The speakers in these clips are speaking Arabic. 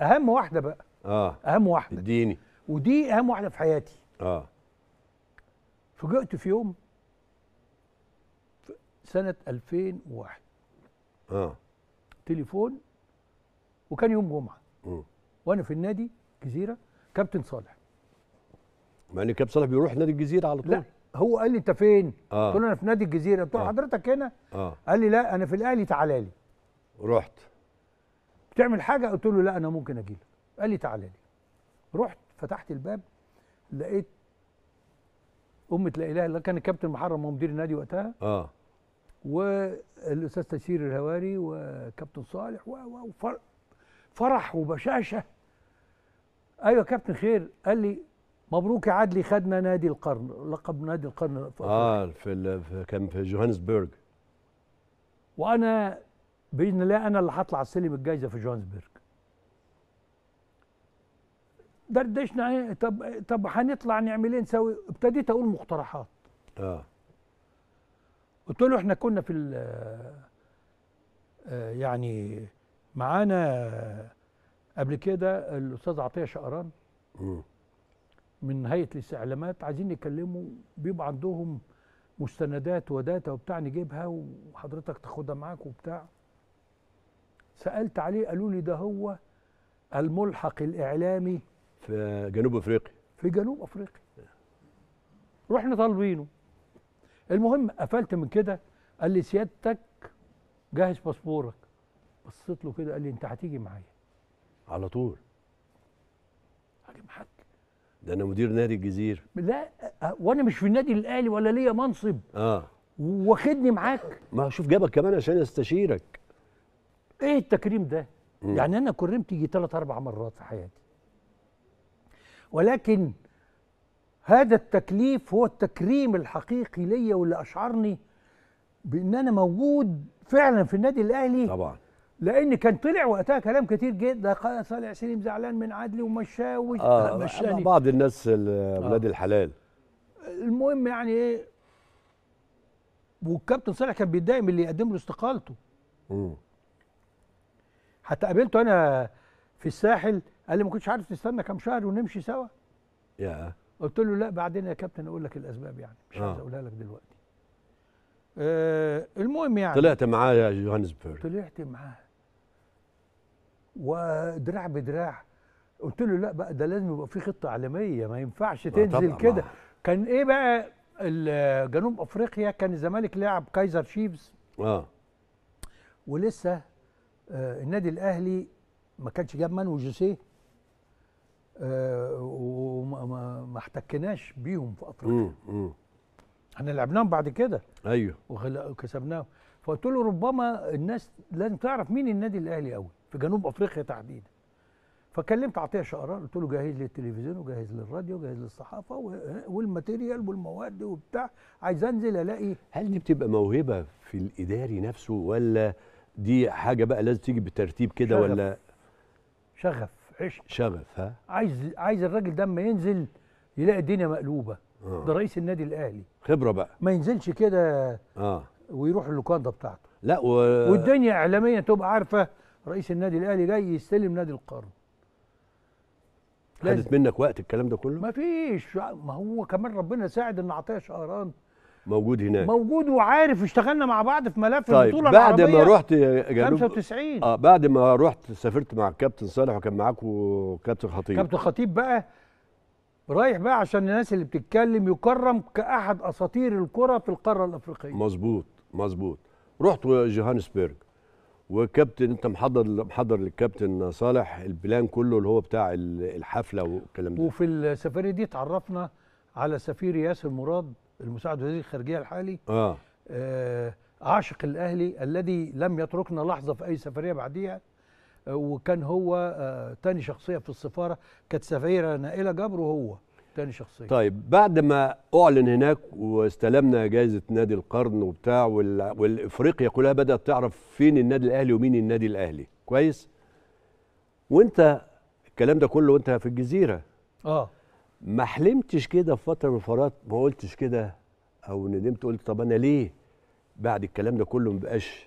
اهم واحده بقى اه اهم واحده اديني ودي اهم واحده في حياتي اه فوجئت في يوم في سنه 2001 اه تليفون وكان يوم جمعه م. وانا في النادي جزيره كابتن صالح مع ان كابتن صالح بيروح نادي الجزيره على طول لا هو قال لي انت فين؟ آه. قلت له انا في نادي الجزيره قلت له آه. حضرتك هنا؟ آه. قال لي لا انا في الاهلي تعالى لي رحت تعمل حاجه قلت له لا انا ممكن اجي لك قال لي تعالى لي رحت فتحت الباب لقيت أمة لا إله إلا كان الكابتن محرم هو مدير النادي وقتها اه والأستاذ تشير الهواري وكابتن صالح و و فرح وبشاشة أيوة كابتن خير قال لي مبروك يا عدلي خدنا نادي القرن لقب نادي القرن في اه في, في كان في جوهانسبرج وأنا باذن الله انا اللي هطلع السلم الجايزه في جوهانسبرج دردشنا ايه طب طب هنطلع نعمل ايه نسوي ابتديت اقول مقترحات اه قلت له احنا كنا في ال آه، يعني معانا قبل كده الاستاذ عطيه شقران من هيئه الاستعلامات عايزين نكلمه بيبقى عندهم مستندات وداتا وبتاع نجيبها وحضرتك تاخدها معاك وبتاع سالت عليه قالوا لي ده هو الملحق الاعلامي في جنوب افريقيا في جنوب افريقيا رحنا طالبينه المهم قفلت من كده قال لي سيادتك جهز باسبورك بصيت له كده قال لي انت هتيجي معايا على طول هاجي معاك ده انا مدير نادي الجزيره لا وانا مش في النادي الاهلي ولا ليا منصب اه واخدني معاك ما شوف جابك كمان عشان استشيرك ايه التكريم ده مم. يعني انا كرمت يجي ثلاث اربع مرات في حياتي ولكن هذا التكليف هو التكريم الحقيقي ليا واللي اشعرني بان انا موجود فعلا في النادي الاهلي طبعا لان كان طلع وقتها كلام كتير جدا صالح سليم زعلان من عدلي ومشاه آه،, آه مشاني. بعض الناس اولاد آه الحلال المهم يعني ايه والكابتن صالح كان بيتضايق من اللي يقدم له استقالته امم حتى قابلته انا في الساحل قال لي ما كنتش عارف تستنى كام شهر ونمشي سوا يا قلت له لا بعدين يا كابتن اقول لك الاسباب يعني مش عايز آه. اقولها لك دلوقتي آه المهم يعني طلعت معاه يا يوهانسبرغ طلعت معاه ودراع بدراع قلت له لا بقى ده لازم يبقى في خطه عالميه ما ينفعش آه، تنزل كده آه. كان ايه بقى جنوب افريقيا كان الزمالك لعب كايزر شيفز اه ولسه آه، النادي الاهلي ما كانش جاب مانو آه وما احتكناش بيهم في افريقيا احنا لعبناهم بعد كده ايوه وكسبناهم فقلت له ربما الناس لازم تعرف مين النادي الاهلي قوي في جنوب افريقيا تحديدا فكلمت عطيه شقران قلت له جاهز للتلفزيون وجاهز للراديو وجاهز للصحافه والماتيريال والمواد وبتاع عايز انزل الاقي هل دي بتبقى موهبه في الاداري نفسه ولا دي حاجه بقى لازم تيجي بترتيب كده ولا شغف عشق شغف ها عايز عايز الراجل ده اما ينزل يلاقي الدنيا مقلوبه آه. ده رئيس النادي الاهلي خبره بقى ما ينزلش كده اه ويروح اللوكاندا بتاعته لا و... والدنيا اعلاميا تبقى عارفه رئيس النادي الاهلي جاي يستلم نادي القرن خدت منك وقت الكلام ده كله؟ مفيش ما هو كمان ربنا ساعد ان عطيه شهران موجود هناك موجود وعارف اشتغلنا مع بعض في ملف طيب البطوله بعد العربيه ما رحت جنوب 95 اه بعد ما رحت سافرت مع الكابتن صالح وكان معاكم كابتن خطيب كابتن خطيب بقى رايح بقى عشان الناس اللي بتتكلم يكرم كاحد اساطير الكره في القاره الافريقيه مظبوط مظبوط رحت جوهانسبرج وكابتن انت محضر محضر للكابتن صالح البلان كله اللي هو بتاع الحفله والكلام ده وفي السفاري دي اتعرفنا على سفير ياسر مراد المساعد وزير الخارجيه الحالي اه, آه عاشق الاهلي الذي لم يتركنا لحظه في اي سفريه بعديها آه، وكان هو آه تاني شخصيه في السفاره كانت سفيره نائله جبر وهو تاني شخصيه طيب بعد ما اعلن هناك واستلمنا جائزه نادي القرن وبتاع والافريقيا كلها بدات تعرف فين النادي الاهلي ومين النادي الاهلي كويس وانت الكلام ده كله وانت في الجزيره اه ما حلمتش كده في فتره من الفترات ما قلتش كده او ندمت قلت طب انا ليه بعد الكلام ده كله ما بقاش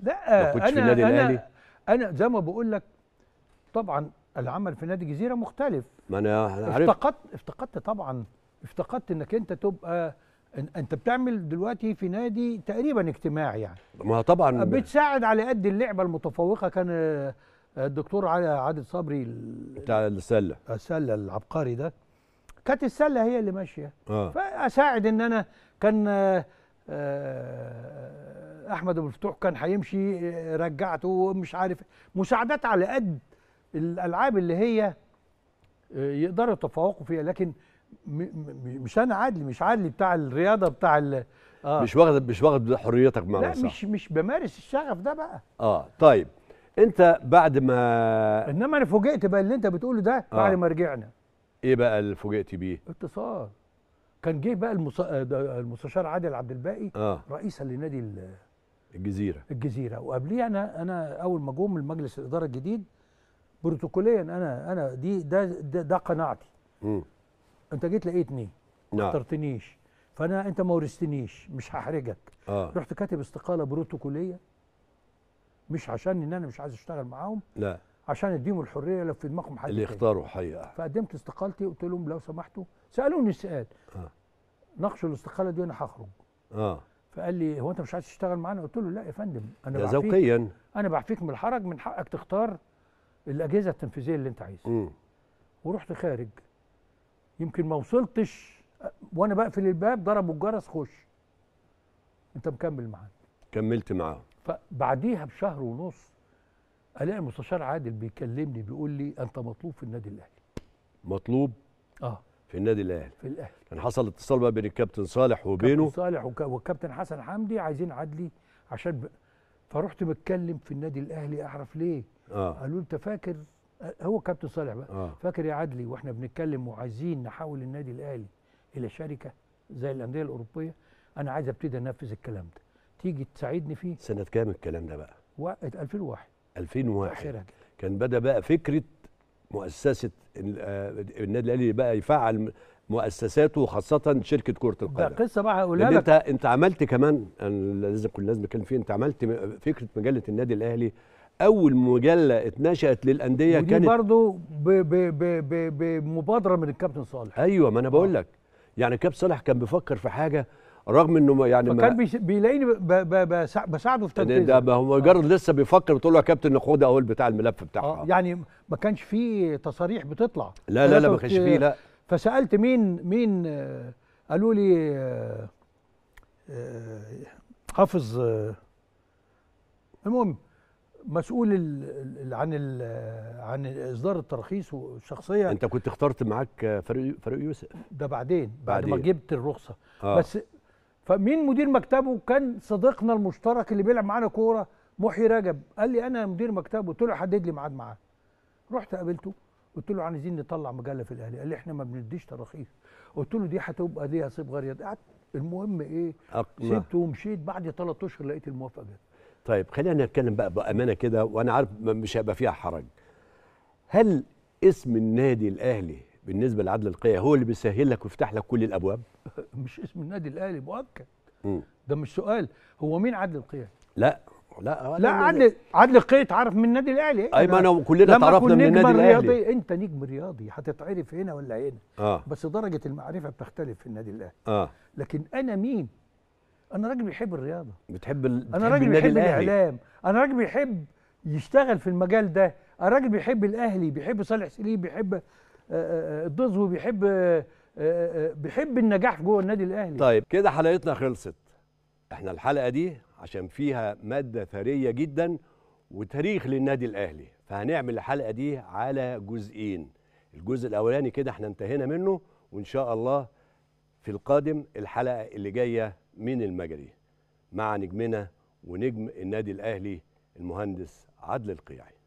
لا أنا في النادي الاهلي انا زي ما بقول لك طبعا العمل في نادي الجزيره مختلف ما انا افتقدت افتقدت طبعا افتقدت انك انت تبقى انت بتعمل دلوقتي في نادي تقريبا اجتماعي يعني ما طبعا بتساعد على قد اللعبه المتفوقه كان الدكتور عادل صبري بتاع السله السله العبقري ده كانت السله هي اللي ماشيه آه. فاساعد ان انا كان آه، آه، احمد ابو الفتوح كان هيمشي آه، رجعته مش عارف مساعدات على قد الالعاب اللي هي يقدروا يتفوقوا فيها لكن مش انا عادل مش عادل بتاع الرياضه بتاع ال آه. مش واخد مش واخد حريتك بمعنى لا صح. مش مش بمارس الشغف ده بقى اه طيب انت بعد ما انما انا فوجئت بقى اللي انت بتقوله ده آه. بعد ما رجعنا ايه بقى اللي فوجئت بيه؟ اتصال كان جه بقى المص... المستشار عادل عبد الباقي آه. رئيسا لنادي ال... الجزيره الجزيره وقبليه انا انا اول ما جم المجلس الاداره الجديد بروتوكوليا انا انا دي ده ده, ده قناعتي م. انت جيت لقيتني ما نعم. اخترتنيش فانا انت ما ورثتنيش مش هحرجك آه. رحت كاتب استقاله بروتوكوليه مش عشان ان انا مش عايز اشتغل معاهم لا عشان اديهم الحريه لو في دماغهم حد اللي يختاروا حقيقه فقدمت استقالتي قلت لهم لو سمحتوا سالوني سؤال آه. ناقشوا الاستقاله دي انا هخرج اه فقال لي هو انت مش عايز تشتغل معانا قلت له لا يا فندم انا ده ذوقيا انا بعفيك من الحرج من حقك تختار الاجهزه التنفيذيه اللي انت عايزها ورحت خارج يمكن ما وصلتش وانا بقفل الباب ضربوا الجرس خش انت مكمل معانا كملت معاهم فبعديها بشهر ونص الاقي المستشار عادل بيكلمني بيقول لي انت مطلوب في النادي الاهلي مطلوب اه في النادي الاهلي في الاهلي كان يعني حصل اتصال بقى بين الكابتن صالح وبينه الكابتن صالح وك... والكابتن حسن حمدي عايزين عدلي عشان ب... فرحت بتكلم في النادي الاهلي اعرف ليه آه. قالوا انت فاكر هو كابتن صالح بقى آه. فاكر يا عدلي واحنا بنتكلم وعايزين نحول النادي الاهلي الى شركه زي الانديه الاوروبيه انا عايز ابتدي انفذ الكلام ده تيجي تساعدني فيه سنه كام الكلام ده بقى؟ و... 2001 2001 كان بدا بقى فكره مؤسسه آه، النادي الاهلي بقى يفعل مؤسساته وخاصه شركه كره القدم ده قصه بقى هقولها لك انت انت عملت كمان انا لازم كل لازم اتكلم فيه انت عملت فكره مجله النادي الاهلي اول مجله اتنشات للانديه ودي كانت برضه بمبادره من الكابتن صالح ايوه ما انا بقول آه. لك يعني كابتن صالح كان بيفكر في حاجه رغم انه يعني فكان ما بيلاقيني بساعده في تنفيذ ده ما هو آه. مجرد آه. لسه بيفكر بتقول له يا كابتن خد اهو بتاع الملف بتاعك آه. يعني ما كانش فيه تصاريح بتطلع لا لا لا ما كانش فيه لا فسالت مين مين آه قالوا لي آه آه حافظ آه المهم مسؤول الـ عن الـ عن اصدار التراخيص والشخصيه انت كنت اخترت معاك فريق فريق يوسف ده بعدين بعد بعدين. ما جبت الرخصه آه. بس فمين مدير مكتبه كان صديقنا المشترك اللي بيلعب معانا كوره محي رجب قال لي انا مدير مكتبه قلت له حدد لي ميعاد معاه رحت قابلته قلت له عايزين نطلع مجله في الاهلي قال لي احنا ما بنديش تراخيص قلت له دي هتبقى دي صبغه رياضيه قعدت المهم ايه سبته ومشيت بعد ثلاث اشهر لقيت الموافقه جت طيب خلينا نتكلم بقى بامانه كده وانا عارف مش هيبقى فيها حرج هل اسم النادي الاهلي بالنسبه لعدل القيه هو اللي بيسهل لك ويفتح لك كل الابواب مش اسم النادي الاهلي مؤكد ده مش سؤال هو مين عدل القيعي؟ لا لا لا عدل عدل القيعي تعرف من النادي الاهلي ما انا كلنا تعرفنا من النادي الاهلي انت نجم رياضي هتتعرف هنا ولا هنا آه. بس درجه المعرفه بتختلف في النادي الاهلي آه. لكن انا مين انا راجل بيحب الرياضه بتحب ال... انا راجل بيحب الاعلام انا راجل بيحب يشتغل في المجال ده الراجل بيحب الاهلي بيحب صالح سليم بيحب آه، آه، آه، الضزو بيحب آه، آه، آه، بيحب النجاح جوه النادي الاهلي طيب كده حلقتنا خلصت احنا الحلقه دي عشان فيها ماده ثريه جدا وتاريخ للنادي الاهلي فهنعمل الحلقه دي على جزئين الجزء الاولاني كده احنا انتهينا منه وان شاء الله في القادم الحلقه اللي جايه من المجري مع نجمنا ونجم النادي الاهلي المهندس عدل القيعي